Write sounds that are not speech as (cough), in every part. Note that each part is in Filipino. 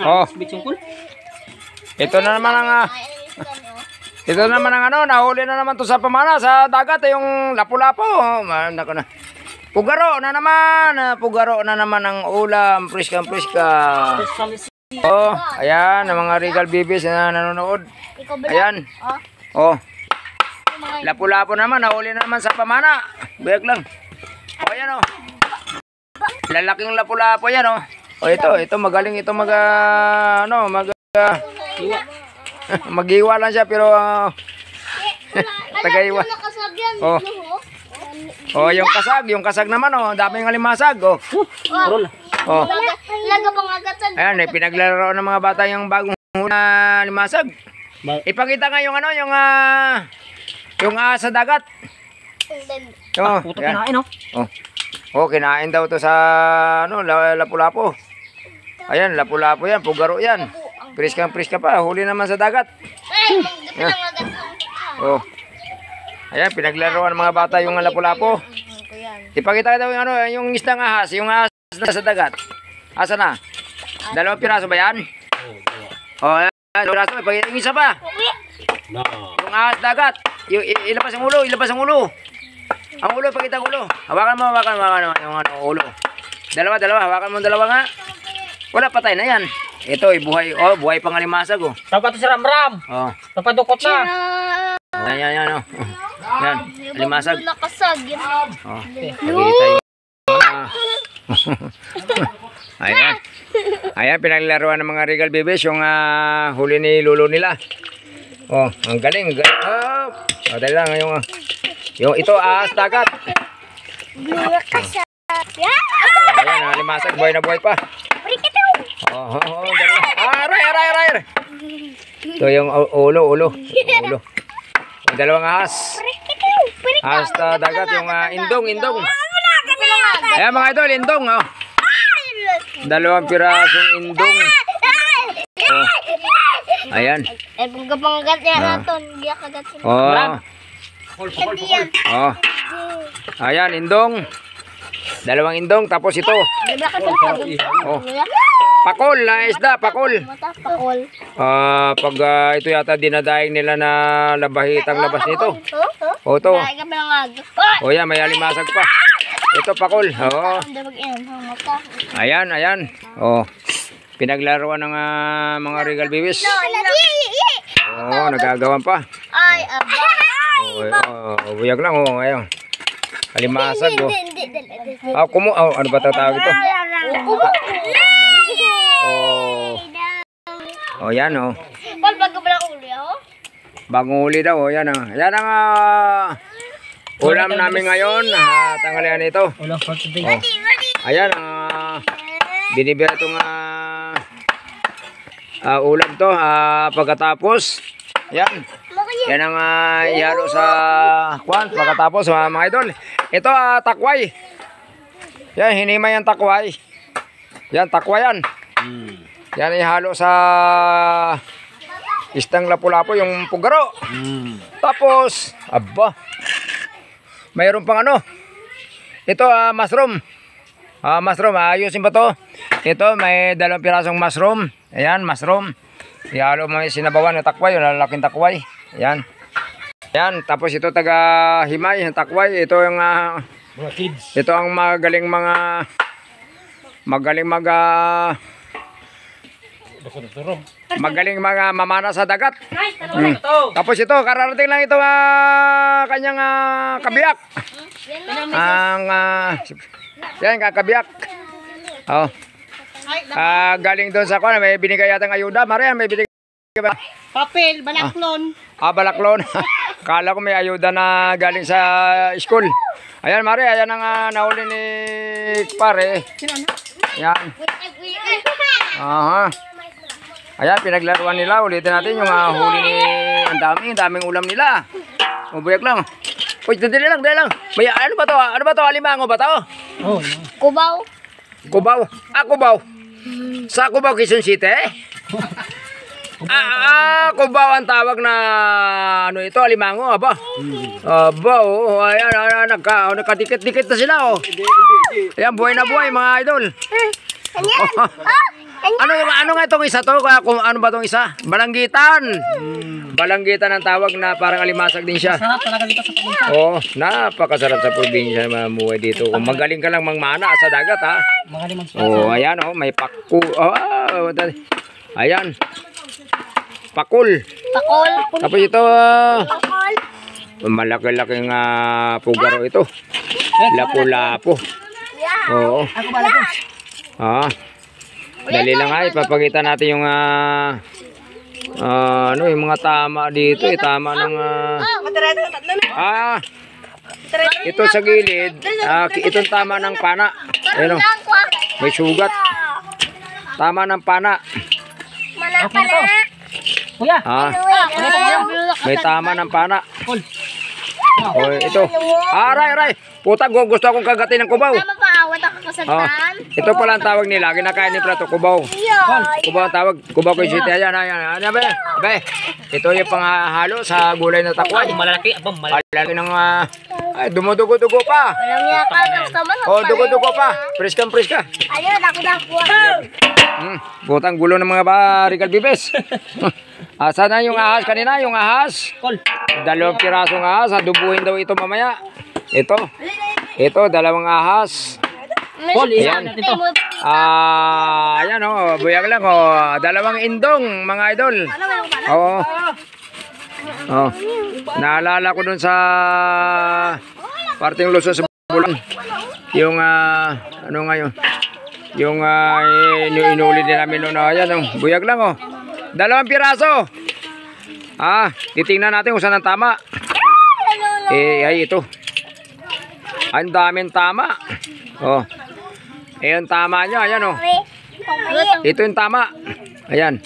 Oh. Ito na naman ang uh, Ito na naman ang ano, nahuli na naman to sa pamana sa dagat eh, yung lapu-lapo. Oh, ah, Nako na. Pugaro na naman, ah, pugaro na naman ang ulam, priska priska. Oh, ayan ang mga regal babies na nanonood. Ayan. Oh. Lapu-lapo naman, nahuli na naman sa pamana. Buyag lang. Oh, ayan oh. Lalaking lapu-lapo yan oh. O oh, ito, ito magaling ito mag uh, ano, mag ah, uh, (laughs) Magiwa lang siya pero uh, ah, eh, tagaiwa. Oh. Oh, yung kasag, yung kasag naman oh, daming alimasag oh. Oh. oh. Laga pang Ayan, eh, pinaglaro ng mga bata yung bagong na limasag. Ipakita nga yung ano, yung uh, yung uh, sa dagat. Oh, ah, puto kinain oh. Oh. Oh, kinain daw to sa ano, lapu-lapo. Ayan, lapu-lapu yan, pugaro yan. Priska-priska pa, huli naman sa dagat. Ayan. Oh. Ayan, pinaglaruan mga bata yung lapu lapu Ipakita ka daw yung, ano, yung isdang ahas, yung ahas na sa dagat. Asa na? Dalawang piraso ba yan? Oh, ayan, dalawang piraso. Ipakita yung isa pa. Yung ahas dagat. Ilabas ang ulo, ilabas ang ulo. Ang ulo, pakita ang ulo. Hawakan mo, hawakan mo, hawakan mo, yung ano, ulo. Dalawa, dalawa, hawakan mo dalawa nga. Wala patay na yan. Ito, eh, buhay, oh, buhay pang alimasag, oh. Tapos si Ramram. Oh. Napadukot na. Oh, yan, yan, yan, oh. Yan, alimasag. Nakasag, yan. Oh, Ayan. Oh, ah. (laughs) Ayan, pinaglalaroan ng mga regal babies yung uh, huli ni lulo nila. Oh, ang galing. galing. Oh, oh dahil lang yung, uh, yung ito, ahas dagat. Ayan, alimasag, ah, buhay na buhay pa. Oh, oh, oh, ah, aray, aray, aray. Ito yung ulo, ulo. Ulo. Yung dalawang ahas. Ahas na dagat. Yung uh, indong, indong. Ayan mga idol, indong. Oh. Dalawang pirasong indong. Oh. Ayan. Ay, eh, kung kapanggat niya ah. natin, Oh. Oh. Ayan, indong. Dalawang indong, tapos ito. Oh. Pakol na isda, pakol. Pakol. Ah, pag uh, ito yata dinadaing nila na labahitang labas nito. Oh, to. Oh, yan, may alimasag pa. Ito pakol. Oh. Ayan, ayan. Oh. Pinaglaruan ng uh, mga regal babies. Oh, nagagawan pa. Ay, aba. Oh, oh, buyag lang oh, ayun. Alimasag oh. Ah, kumo, oh, ano ba tatawag ito? Kumo. O oh, yan o. Oh. Paul, bago ba lang uli o? Oh? Bagong uli daw o. Oh. Yan o. Oh. Yan ang uh, ulam namin ngayon. Uh, ah, tanggalian ito. Ulam for today. Oh. Ayan. Uh, ah, binibira itong uh, uh, ulam to. Uh, pagkatapos. Yan. Yan ang uh, yaro sa kwan. Pagkatapos uh, mga idol. Ito uh, takway. Yan. Hinimay ang takway. Yan. Takway yan. Hmm. Yan halo sa istang lapu-lapu yung pugaro. Mm. Tapos, aba. Mayroon pang ano? Ito uh, mushroom. Uh, mushroom, ayusin ba to? Ito may dalawang pirasong mushroom. Ayan, mushroom. Ihalo mo sinabawan ng takway, yung lalaking takway. Ayan. Ayan, tapos ito taga himay, yung takway. Ito yung uh, mga kids. Ito ang magaling mga magaling mga uh, Magaling mga mamana sa dagat. Mm. Tapos ito, kararating lang ito uh, kanyang uh, kabiyak. Ang uh, yan, kakabiyak. Oh. Uh, galing doon sa kwan, may binigay yata ng ayuda. Maria, may binigay. Papel, balaklon. Ah, ah balaklon. (laughs) Kala ko may ayuda na galing sa school. Ayan, Maria, ayan ang uh, nahuli ni pare. Ano? Yan. Aha. Uh -huh. Ayan, pinaglaruan nila. Ulitin natin yung uh, huli ni... Ang dami, ang daming ulam nila. Mabuyak oh, lang. Uy, dali lang, dali lang. May, ano ba to? Ano ba to? Alimango ba to? Oh, no. Kubaw. Kubaw? Ah, Kubaw. Sa Kubaw, Quezon City? Ah, ah, ah, Kubaw ang tawag na ano ito, alimango, aba. Aba, oh, oh ayan, ayan, ah, ah, nagka, oh, nagkadikit-dikit na sila, oh. Ayan, buhay na buhay, mga idol. Eh, ayan, oh. (laughs) Ano ano nga itong ano isa to? Ah, kung ano ba itong isa? Balanggitan. Mm. Balanggitan ang tawag na parang alimasag din siya. Sarap talaga dito sa probinsya. Oo, oh, napakasarap sa probinsya mamuhay dito. Kung oh, magaling ka lang mangmana sa dagat ha. Magaling magsulat. Oo, oh, ayan oh, may paku. Oh, ah, ayan. Pakul. Pakul. Tapos ito. Pakul. Malaki-laking uh, pugaro ito. Lapu-lapo. Oo. Ako ba Ah. Dali lang ha, ipapakita natin yung uh, uh, ano, yung mga tama dito, eh, tama ng uh, ah. ah, ito sa gilid, uh, itong tama ng pana. Ayun, oh. may sugat. Tama ng pana. Mana pala. Kuya. Ah, ano, eh? may tama ng pana. Oh, ito. Aray, aray. Puta, gusto akong kagatin ng kubaw. Wata ka ah, kasantan. Oh, ito pala ang tawag nila. Ginakain ni Plato Kubaw. Kubaw ang tawag. Kubaw ko yung siti. Ayan, ayan. Ano ba? Be, ito yung panghalo sa gulay na takwa. Malalaki. Abang malalaki. Malalaki ng... Uh, ay, dumudugo-dugo pa. Walang yakal. Oh, dugo-dugo pa. Priskan-priska. Ayun, ako na po. Hmm, butang gulo ng mga barigal bibes. (laughs) Asa na yung ahas kanina? Yung ahas? Dalawang pirasong ahas. Adubuhin daw ito mamaya. Ito. Ito, dalawang ahas. Paul, ayan. Ah, ayan oh, buyag lang oh. Dalawang indong, mga idol. Oo. Oh. oh. Naalala ko dun sa parteng Luzon sa Bulan. Yung uh, ano ngayon? Yung uh, inu inuli din namin noon. Oh. Ayan oh, buyag lang oh. Dalawang piraso. Ah, titingnan natin kung saan ang tama. Eh, ay ito. Ang daming tama. Oh. Ayan, tama nyo. Ayan, oh. Ito yung tama. Ayan.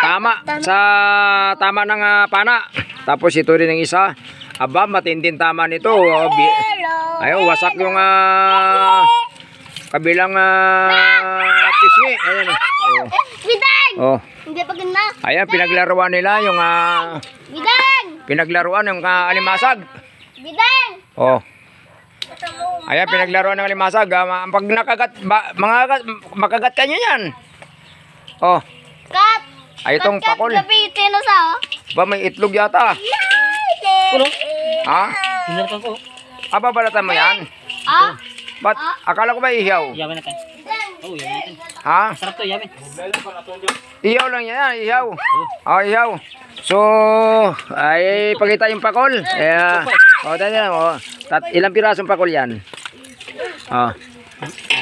Tama. Sa tama ng uh, pana. Tapos ito rin ang isa. Aba, matinding tama nito. Oh, wasak yung uh, kabilang uh, tisngi. Ayan, oh. Oh. Hindi pa ganda. Ayan, pinaglaruan nila yung uh, Pinaglaruan yung uh, alimasag. Bidan! Oh. Ayan, pinaglaro ng limasag. Ah, pag nakagat, ba, mga makagat kanya yan. Oh. Cut. Ay, itong kat, pakol. Kat, gabi, tinusa, oh. Ba, may itlog yata. Kulo? Ha? Hinarpan ko. Aba, ah, balatan mo yan. Ah? Ba't, ah? akala ko ba ihiyaw? Iyaw na Oh, Oo, iyaw Ha? Sarap to, iyaw Iyaw lang yan, ihaw. Oh, ah, ihaw. So, ay, pakita yung pakol. Ayan. Yeah. Oh, dali lang oh. Tat ilang pirasong pakul yan? Oh.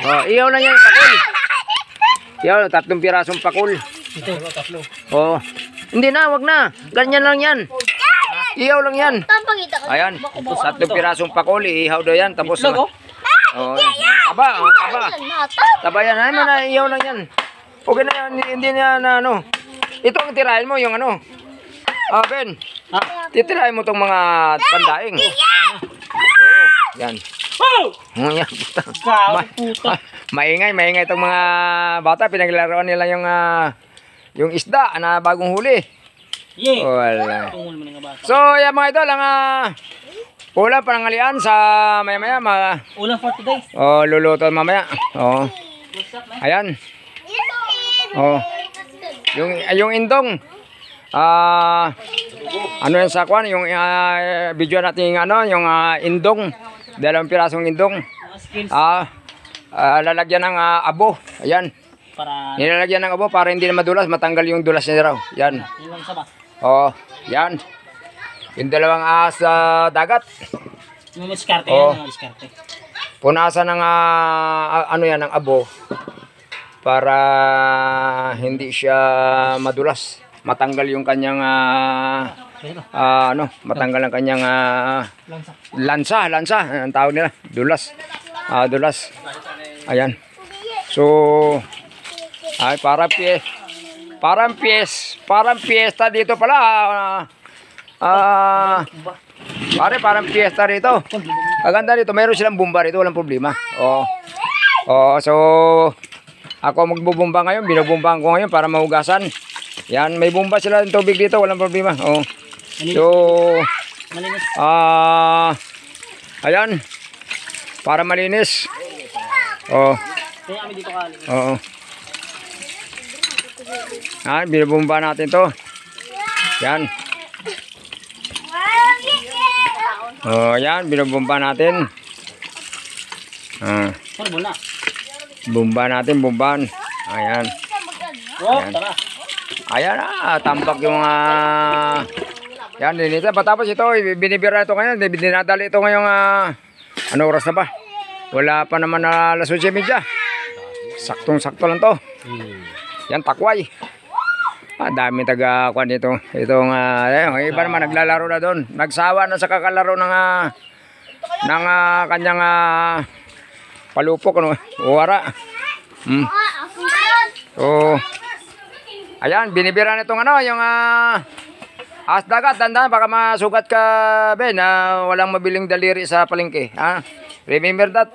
Oh, iyaw na yan pakul. Iyaw, tatlong pirasong pakul. Ito, tatlo. Oh. Hindi na, wag na. Ganyan lang yan. Ihaw lang yan. Ayan, Tatlong pirasong pakul, ihaw daw yan. Tapos, oh. Oh, taba, oh, taba. Taba yan, ay man, ihaw lang yan. Okay na yan, hindi na, ano. Ito ang tirahin mo, yung ano. Ah, Ben. Ah, (laughs) titirahin mo tong mga pandaing. Oh! oh, yan. Oh! Yan, Ma maingay, maingay tong mga bata. Pinaglalaroan nila yung, uh, yung isda na bagong huli. Yeah. Wala. So, yan mga idol, ang uh, ulam panangalian sa maya-maya. Ma ulam for today. Oh, luluto mamaya. Oh. Ayan. Oh. Yung, yung indong. Ah... Uh, ano yan sakwan? Yung uh, video natin yung ano, yung uh, indong. Dalawang pirasong indong. Ah, uh, lalagyan ng uh, abo. Ayan. Para... Nilalagyan ng abo para hindi na madulas. Matanggal yung dulas niya raw. Yan. Oh, yan. Yung dalawang uh, dagat. Yung diskarte oh. yan. Diskarte. Punasan ng uh, ano yan, ng abo. Para hindi siya madulas matanggal yung kanyang uh, uh, ano, matanggal ang kanyang uh, lansa, lansa, ang tawag nila, dulas. Uh, dulas. Ayan. So ay para pie parang pies, parang piyesta dito pala. Ah, uh, uh, pare parang piyesta rito. Ang ganda dito, mayroon silang bumba rito, walang problema. Oh. Oh, so ako magbubumba ngayon, binubumbahan ko ngayon para mahugasan. Yan, may bomba sila ng tubig dito, walang problema. Oh. So, ah, uh, ayan, para malinis. Oh. Oo. Ah, binubumba natin to. Yan. Oh, yan, binubumba natin. Ah. Bumba natin, bumban. Ayan. Oh, ayan. Ayan na, tambak yung mga... Uh, yan, dinita. Patapos ito, binibira ito ngayon. Dinadali ito ngayon Uh, ah, ano oras na ba? Wala pa naman na ah, alas media Saktong-sakto lang to. Yan, takway. Ah, dami taga kwan dito. Itong uh, ah, ayun, iba naman naglalaro na doon. Nagsawa na sa kakalaro ng uh, ng uh, kanyang uh, palupok ano, uwara. Mm. Oh. So, Ayan, binibira nitong ano, yung uh, ah, as dagat. Tandaan, baka masugat ka, Ben, uh, walang mabiling daliri sa palengke. Ha? Remember that?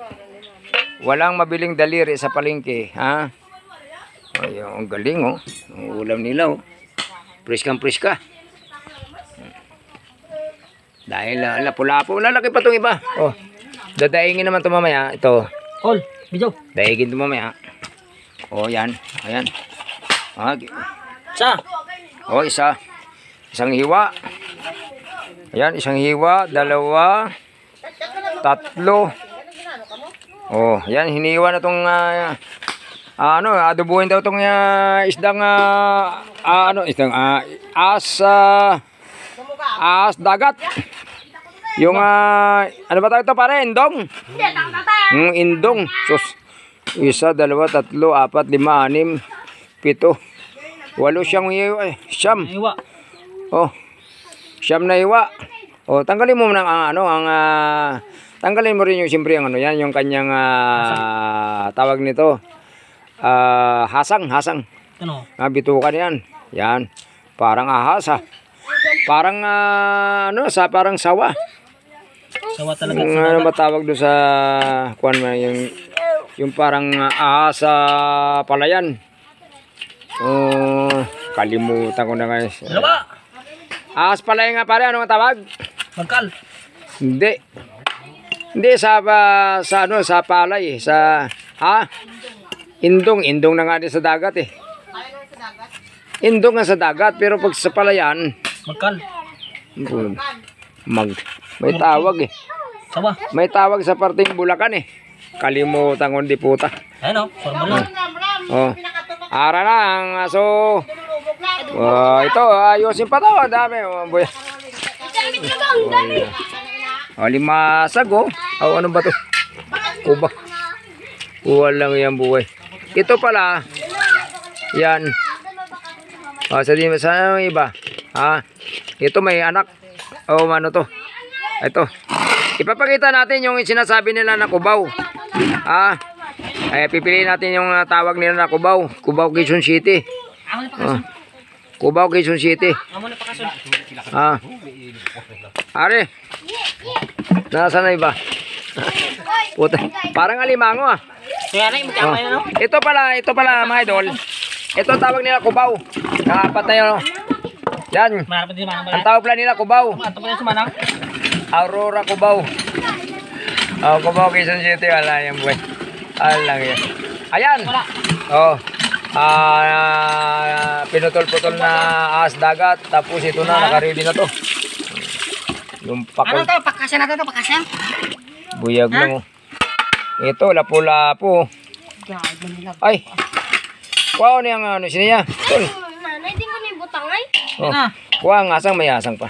Walang mabiling daliri sa palengke. Ha? Huh? Ayun, ang galing, oh. Ang ulam nila, oh. Priskang priska. Hmm. Dahil uh, lapu-lapu. Lalaki pa itong iba. Oh. Dadaingin naman ito mamaya. Ito. All, Bijaw. Daigin ito mamaya. Oh, yan. Ayan. Okay. Isa. O, oh, isa. Isang hiwa. Ayan, isang hiwa, dalawa, tatlo. Oh, yan hiniwa na tong uh, ano, adobuhin daw tong uh, isdang uh, uh, ano, isdang uh, as uh, as dagat. Yung uh, ano ba tawag ito pare? Indong. Mm, indong. Sus. Isa, dalawa, tatlo, apat, lima, anim, pito. Walo siyang eh. Siyam. Hiwa. Oh. Siyam na iwa. Oh, tanggalin mo muna ang ano, ang uh, tanggalin mo rin yung siyempre ang ano, yan yung kanyang uh, tawag nito. Uh, hasang, hasang. Ano? Ah, bitukan yan. Yan. Parang ahas ha. Parang uh, ano, sa parang sawa. Sawa talaga. Yung, ano ba tawag doon sa kuan yung yung parang uh, ahas sa palayan. Oh, kalimutan ko na guys. Ano ba? Ahas pala nga pare, anong tawag? Magkal. Hindi. Hindi sa uh, sa ano, sa palay eh. sa ha? Indong, indong na nga din sa dagat eh. Indong nga sa dagat, pero pag sa palayan, magkal. Hmm. Mag may tawag eh. Sama. May tawag sa parteng Bulacan eh. Kalimutan ko di puta. Ano, formula. Oh. Ara na ang aso. Uh, ito, ayusin pa to. Ang dami. Oh, ang dami sagong, dami. Oh, lima sago. Oh, ano ba to? Kuba. lang 'yang buhay. Ito pala. Yan. Oh, sa dimi sa iba. Ha? Ah, ito may anak. Oh, ano to? Ito. Ipapakita natin yung sinasabi nila na kubaw. Ah. Ay, pipiliin natin yung uh, tawag nila na Cubao. Cubao, Quezon City. Uh, Cubao, Quezon City. Ah. Are. Nasaan na iba? Puta, parang alimango ah. Oh. Ito pala, ito pala mga idol. Ito tawag nila kubaw. Nakapat na oh. Yan. Ang tawag pala nila kubaw. Aurora kubaw. Oh, kubaw Quezon City. Wala yan boy. Alang yan. Ayan. Oh. Ah, pinutol-putol na as dagat. Tapos ito na, nakaready na to. Yung pakol. Ano to? Pakasyan na to, pakasyan? Buyag ha? lang. Oh. Ito, lapu-lapu. Ay. Wow, niyang ano, sino niya? Tol. Nanay, din ko na butang ay. Oh. Ah. Kuha ang asang, may asang pa.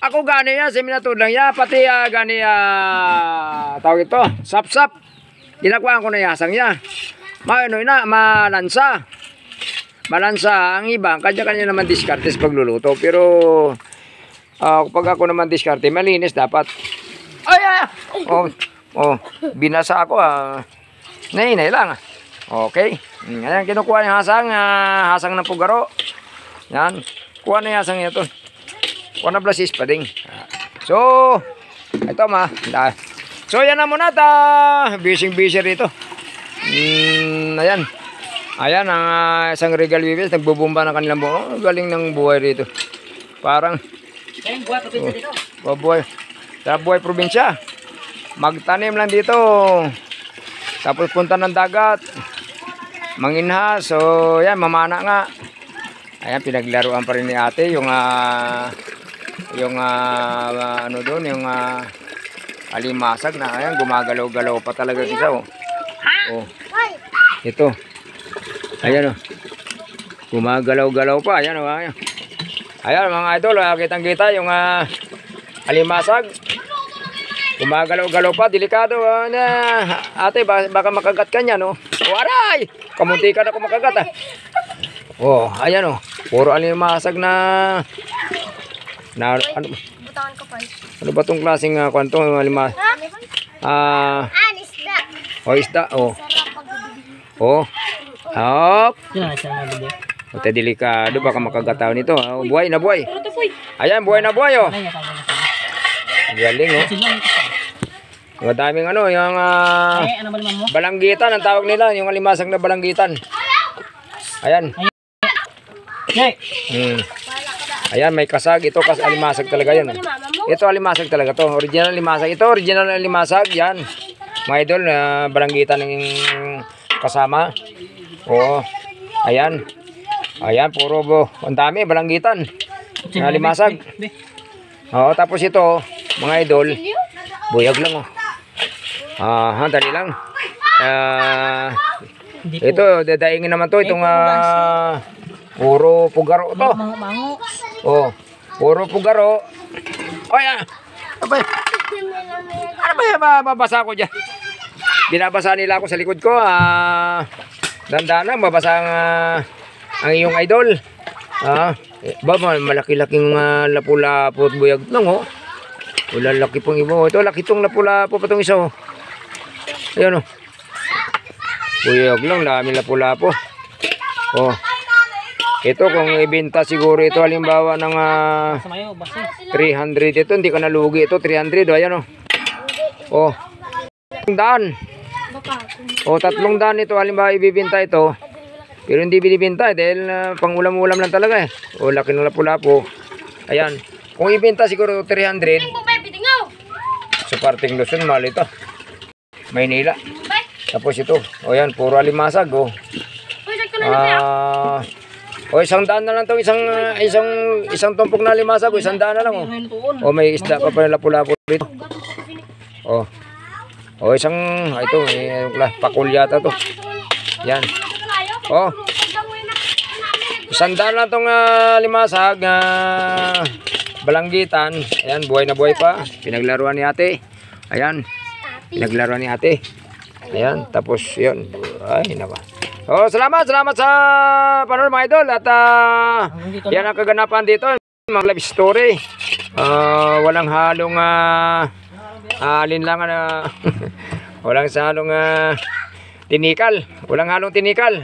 Ako gani ya, ah, seminatud lang ya, pati uh, gani uh, tawag ito, sap-sap. Ginakuhaan ko na yasang ya. Maano na, malansa. Malansa, ang iba, kanya-kanya naman diskartes pagluluto. Pero, uh, pag ako naman diskarte, malinis dapat. Ay, ay, ay. Oh, oh, binasa ako ah. Nainay lang. Okay. Ayan, kinukuha niya hasang, uh, hasang ng pugaro. Yan. Kuha na yung hasang niya One is pa ding. So, ito ma. So, yan na muna ta. Bising-busy rito. Mm, ayan. Ayan, ang uh, isang regal weevils, nagbubumba ng kanilang buhay. Oh, galing ng buhay rito. Parang... Galing buhay probinsya oh, dito. Oh, buhay. Sa buhay probinsya. Magtanim lang dito. Tapos punta ng dagat. Manginha. So, yan, mamana nga. Ayan, pinaglaruan pa rin ni ate yung... Uh, yung uh, ano doon, yung uh, alimasag na ayan, gumagalaw-galaw pa talaga siya oh. oh. Ito. Ayan oh. Gumagalaw-galaw pa, ayan oh. Ayan. ayan mga idol, uh, kitang-kita yung uh, alimasag. Gumagalaw-galaw pa, delikado uh, na ate baka makagat ka niya no. Oh. waray oh, aray! Kamunti ka na kumakagat ah. Oh, ayan oh. Puro alimasag na na, ano, Butangan ko pa. Ano ba tong klaseng uh, kwanto? ah, uh, isda. Oh, isda. Oh. Oh. Hop. Ate oh, delikado baka makagataw nito. Ah. Oh, buhay na buhay. Ayan, buhay na buhay oh. Galing oh. Ang daming ano, yung uh, balanggitan ang tawag nila, yung alimasag na balanggitan. Ayan. Ayan. Hmm. Ayan, may kasag. Ito kas alimasag ano, talaga yan. Ito alimasag talaga to. Original alimasag. Ito original alimasag. Yan. Mga idol, uh, baranggitan ng kasama. Oo. Ayan. Ayan, puro bo. Ang dami, baranggitan. Alimasag. Oo, tapos ito, mga idol, buyag lang oh. Ah, dali lang. Ah, ito, dadaingin naman to itong uh, puro pugaro to. Mango. Oh, puro pugaro. Oy, ah. Abay. Ano ba yan? Mababasa ko dyan. Binabasa nila ako sa likod ko. Ah, danda lang. Mabasa ang, ah, ang iyong idol. Ah, eh, ba, malaki-laking uh, ah, lapu-lapo at buyag lang, oh. Wala laki pong iba. Oh. Ito, laki tong lapu-lapo pa tong isa, oh. Ayan, oh. Buyag lang. Dami lapu-lapo. Oh. Ito kung ibenta siguro ito halimbawa ng uh, ah, 300 ito, hindi ka nalugi ito, 300 o, ayan o. Oh. oh. Tatlong oh, tatlong dan ito halimbawa ibibenta ito. Pero hindi binibenta eh, dahil uh, ah, pang ulam lang talaga eh. O, oh, laki ng lapu-lapo. Ayan. Kung ibenta siguro 300. Sa parting Luzon, mahal ito. Maynila. Tapos ito. O yan, puro alimasag. Oh. Uh, o isang daan na lang tong isang ah, isang isang tumpok na limasa ko, isang daan na lang oh. O may isda pa pa pala lapu dito. Oh. O isang ah, ito may pakulyata to. Yan. Oh. Isang daan lang tong uh, ah, limasag uh, ah, balanggitan. Ayan, buhay na buhay pa. Pinaglaruan ni ate. Ayan. Pinaglaruan ni ate. Ayan, tapos yun. Ay, nako. Oh, salamat, salamat sa panonood mga idol at uh, yan ang kaganapan dito, mga live story. Uh, walang halong uh, ah, alinlangan uh, uh, (laughs) walang sa halong uh, tinikal, walang halong tinikal.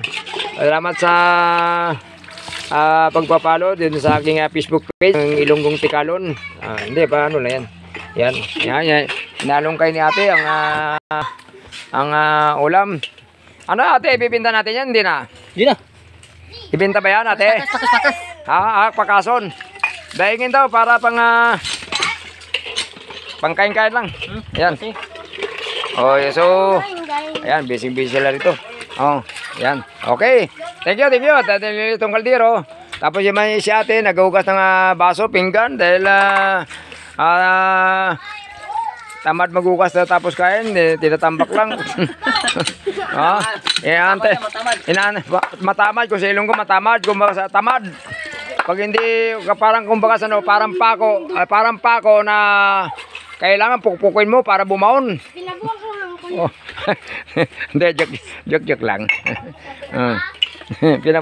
Salamat sa uh, pagpapalo din sa aking uh, Facebook page ng Ilonggong Tikalon. Uh, hindi pa ano na yan. Yan, yan, yan. Nalong kay ni ate ang uh, ang uh, ulam. Ano ate, ibibinta natin yan, hindi na? Hindi na. Ibinta ba yan ate? Pakas, pakas. Ah, ah, pakason. Daingin daw para pang uh, ah, pangkain-kain lang. Hmm? Ayan. Okay. Oh, so oh. ayan, busy-busy sila rito. Oh, ayan. Okay. Thank you, thank you. Tatay itong kaldero. Oh. Tapos yung may si ate, nagahugas ng uh, baso, pinggan, dahil ah, uh, uh, tamad magugas na tapos kain, eh, tinatambak lang. (laughs) ha? Inaante. Eh, Inaante. Matamad ko sa ilong ko, matamad ko sa tamad. Pag hindi parang kumbaga sa no, parang pako, uh, parang pako na kailangan pukpukin mo para bumaon. Pinabuhan ko lang ko. Oh. (laughs) Hindi, joke, joke, joke lang. Ah. (laughs) Pinap